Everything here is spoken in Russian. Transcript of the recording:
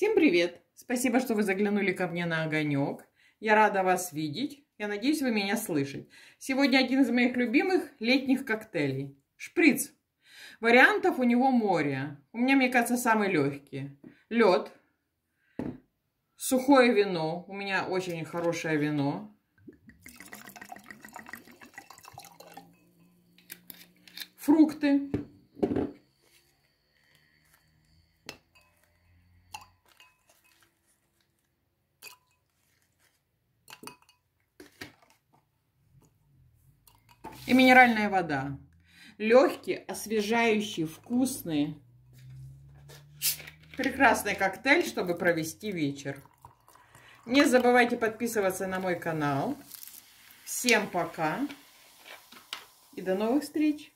Всем привет! Спасибо, что вы заглянули ко мне на огонек. Я рада вас видеть. Я надеюсь, вы меня слышите. Сегодня один из моих любимых летних коктейлей. Шприц. Вариантов у него море. У меня, мне кажется, самые легкие. Лед. Сухое вино. У меня очень хорошее вино. Фрукты. и минеральная вода. Легкий, освежающий, вкусный. Прекрасный коктейль, чтобы провести вечер. Не забывайте подписываться на мой канал. Всем пока и до новых встреч!